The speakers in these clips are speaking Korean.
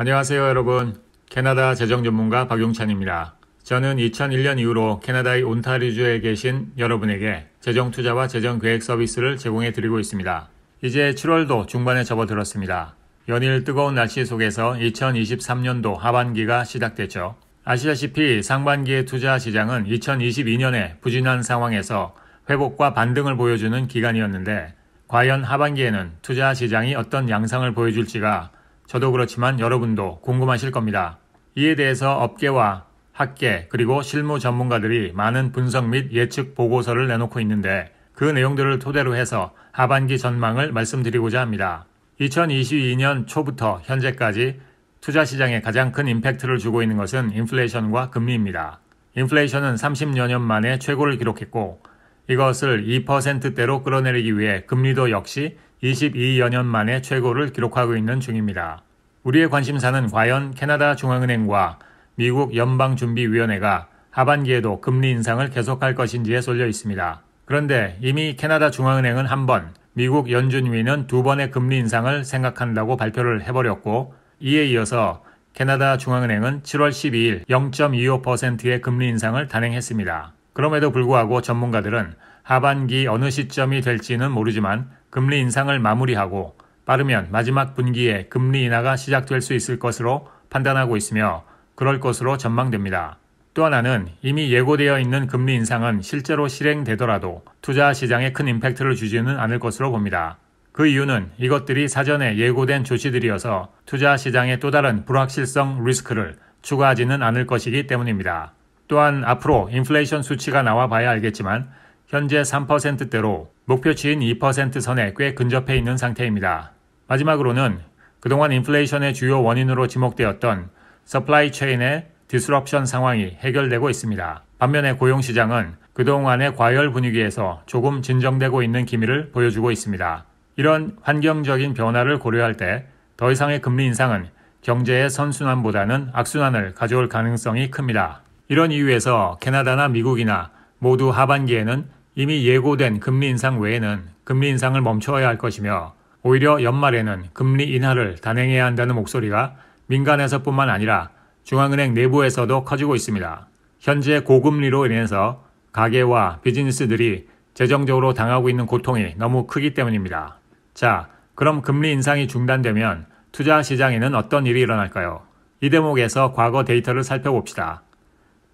안녕하세요 여러분. 캐나다 재정 전문가 박용찬입니다. 저는 2001년 이후로 캐나다의 온타리주에 계신 여러분에게 재정 투자와 재정 계획 서비스를 제공해 드리고 있습니다. 이제 7월도 중반에 접어들었습니다. 연일 뜨거운 날씨 속에서 2023년도 하반기가 시작됐죠. 아시다시피 상반기의 투자 시장은 2022년에 부진한 상황에서 회복과 반등을 보여주는 기간이었는데 과연 하반기에는 투자 시장이 어떤 양상을 보여줄지가 저도 그렇지만 여러분도 궁금하실 겁니다. 이에 대해서 업계와 학계 그리고 실무 전문가들이 많은 분석 및 예측 보고서를 내놓고 있는데 그 내용들을 토대로 해서 하반기 전망을 말씀드리고자 합니다. 2022년 초부터 현재까지 투자 시장에 가장 큰 임팩트를 주고 있는 것은 인플레이션과 금리입니다. 인플레이션은 30여 년 만에 최고를 기록했고 이것을 2%대로 끌어내리기 위해 금리도 역시 22여 년 만에 최고를 기록하고 있는 중입니다. 우리의 관심사는 과연 캐나다 중앙은행과 미국 연방준비위원회가 하반기에도 금리 인상을 계속할 것인지에 쏠려 있습니다. 그런데 이미 캐나다 중앙은행은 한 번, 미국 연준위는 두 번의 금리 인상을 생각한다고 발표를 해버렸고, 이에 이어서 캐나다 중앙은행은 7월 12일 0.25%의 금리 인상을 단행했습니다. 그럼에도 불구하고 전문가들은 하반기 어느 시점이 될지는 모르지만 금리 인상을 마무리하고 빠르면 마지막 분기에 금리 인하가 시작될 수 있을 것으로 판단하고 있으며 그럴 것으로 전망됩니다. 또 하나는 이미 예고되어 있는 금리 인상은 실제로 실행되더라도 투자 시장에 큰 임팩트를 주지는 않을 것으로 봅니다. 그 이유는 이것들이 사전에 예고된 조치들이어서 투자 시장의 또 다른 불확실성 리스크를 추가하지는 않을 것이기 때문입니다. 또한 앞으로 인플레이션 수치가 나와 봐야 알겠지만 현재 3%대로 목표치인 2% 선에 꽤 근접해 있는 상태입니다. 마지막으로는 그동안 인플레이션의 주요 원인으로 지목되었던 서플라이 체인의 디스럽션 상황이 해결되고 있습니다. 반면에 고용시장은 그동안의 과열 분위기에서 조금 진정되고 있는 기미를 보여주고 있습니다. 이런 환경적인 변화를 고려할 때 더 이상의 금리 인상은 경제의 선순환보다는 악순환을 가져올 가능성이 큽니다. 이런 이유에서 캐나다나 미국이나 모두 하반기에는 이미 예고된 금리 인상 외에는 금리 인상을 멈춰야 할 것이며 오히려 연말에는 금리 인하를 단행해야 한다는 목소리가 민간에서뿐만 아니라 중앙은행 내부에서도 커지고 있습니다. 현재 고금리로 인해서 가계와 비즈니스들이 재정적으로 당하고 있는 고통이 너무 크기 때문입니다. 자, 그럼 금리 인상이 중단되면 투자 시장에는 어떤 일이 일어날까요? 이 대목에서 과거 데이터를 살펴봅시다.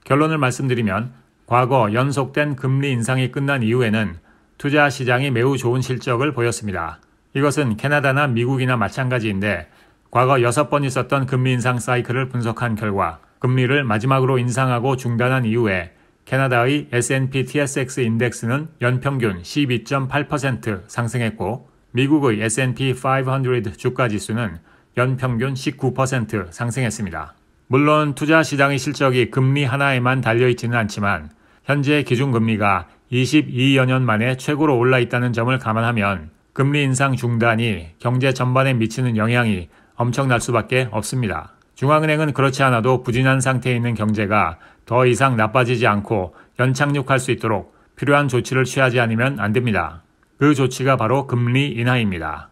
결론을 말씀드리면 과거 연속된 금리 인상이 끝난 이후에는 투자 시장이 매우 좋은 실적을 보였습니다. 이것은 캐나다나 미국이나 마찬가지인데 과거 6번 있었던 금리 인상 사이클을 분석한 결과 금리를 마지막으로 인상하고 중단한 이후에 캐나다의 S&P TSX 인덱스는 연평균 12.8% 상승했고 미국의 S&P 500 주가 지수는 연평균 19% 상승했습니다. 물론 투자 시장의 실적이 금리 하나에만 달려있지는 않지만 현재 기준금리가 22여 년 만에 최고로 올라 있다는 점을 감안하면 금리 인상 중단이 경제 전반에 미치는 영향이 엄청날 수밖에 없습니다. 중앙은행은 그렇지 않아도 부진한 상태에 있는 경제가 더 이상 나빠지지 않고 연착륙할 수 있도록 필요한 조치를 취하지 않으면 안 됩니다. 그 조치가 바로 금리 인하입니다.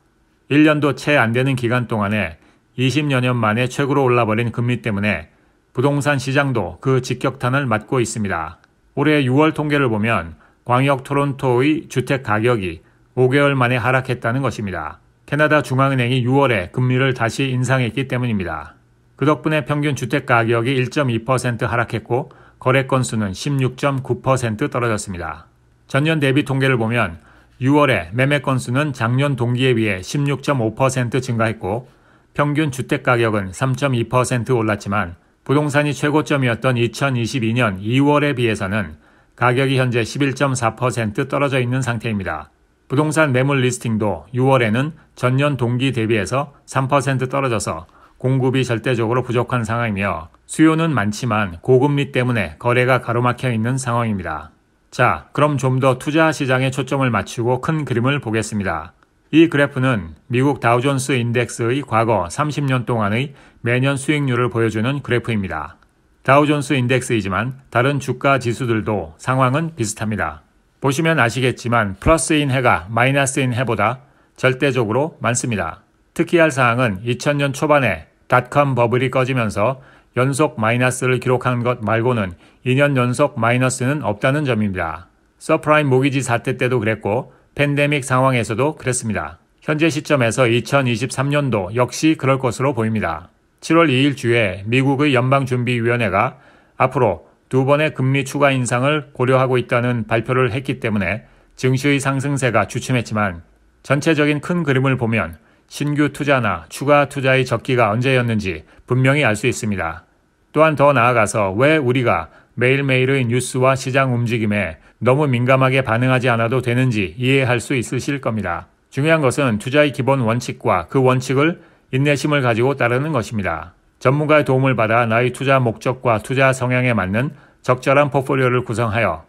1년도 채 안 되는 기간 동안에 20여 년 만에 최고로 올라버린 금리 때문에 부동산 시장도 그 직격탄을 맞고 있습니다. 올해 6월 통계를 보면 광역 토론토의 주택 가격이 5개월 만에 하락했다는 것입니다. 캐나다 중앙은행이 6월에 금리를 다시 인상했기 때문입니다. 그 덕분에 평균 주택 가격이 1.2% 하락했고 거래 건수는 16.9% 떨어졌습니다. 전년 대비 통계를 보면 6월에 매매 건수는 작년 동기에 비해 16.5% 증가했고 평균 주택 가격은 3.2% 올랐지만 부동산이 최고점이었던 2022년 2월에 비해서는 가격이 현재 11.4% 떨어져 있는 상태입니다. 부동산 매물 리스팅도 6월에는 전년 동기 대비해서 3% 떨어져서 공급이 절대적으로 부족한 상황이며 수요는 많지만 고금리 때문에 거래가 가로막혀 있는 상황입니다. 자, 그럼 좀 더 투자 시장에 초점을 맞추고 큰 그림을 보겠습니다. 이 그래프는 미국 다우존스 인덱스의 과거 30년 동안의 매년 수익률을 보여주는 그래프입니다. 다우존스 인덱스이지만 다른 주가 지수들도 상황은 비슷합니다. 보시면 아시겠지만 플러스인 해가 마이너스인 해보다 절대적으로 많습니다. 특히할 사항은 2000년 초반에 닷컴 버블이 꺼지면서 연속 마이너스를 기록한 것 말고는 2년 연속 마이너스는 없다는 점입니다. 서프라임 모기지 사태 때도 그랬고 팬데믹 상황에서도 그랬습니다. 현재 시점에서 2023년도 역시 그럴 것으로 보입니다. 7월 2일 주에 미국의 연방준비위원회가 앞으로 두 번의 금리 추가 인상을 고려하고 있다는 발표를 했기 때문에 증시의 상승세가 주춤했지만 전체적인 큰 그림을 보면 신규 투자나 추가 투자의 적기가 언제였는지 분명히 알 수 있습니다. 또한 더 나아가서 왜 우리가 매일매일의 뉴스와 시장 움직임에 너무 민감하게 반응하지 않아도 되는지 이해할 수 있으실 겁니다. 중요한 것은 투자의 기본 원칙과 그 원칙을 인내심을 가지고 따르는 것입니다. 전문가의 도움을 받아 나의 투자 목적과 투자 성향에 맞는 적절한 포트폴리오를 구성하여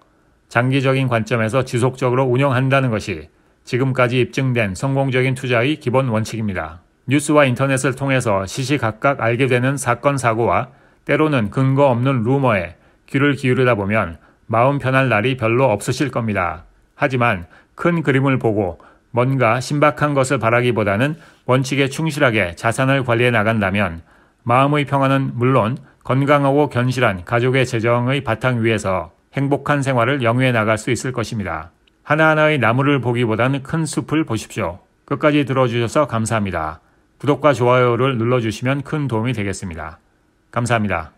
장기적인 관점에서 지속적으로 운영한다는 것이 지금까지 입증된 성공적인 투자의 기본 원칙입니다. 뉴스와 인터넷을 통해서 시시각각 알게 되는 사건 사고와 때로는 근거 없는 루머에 귀를 기울이다 보면 마음 편할 날이 별로 없으실 겁니다. 하지만 큰 그림을 보고 뭔가 신박한 것을 바라기보다는 원칙에 충실하게 자산을 관리해 나간다면 마음의 평화는 물론 건강하고 견실한 가족의 재정의 바탕 위에서 행복한 생활을 영위해 나갈 수 있을 것입니다. 하나하나의 나무를 보기보다는 큰 숲을 보십시오. 끝까지 들어주셔서 감사합니다. 구독과 좋아요를 눌러주시면 큰 도움이 되겠습니다. 감사합니다.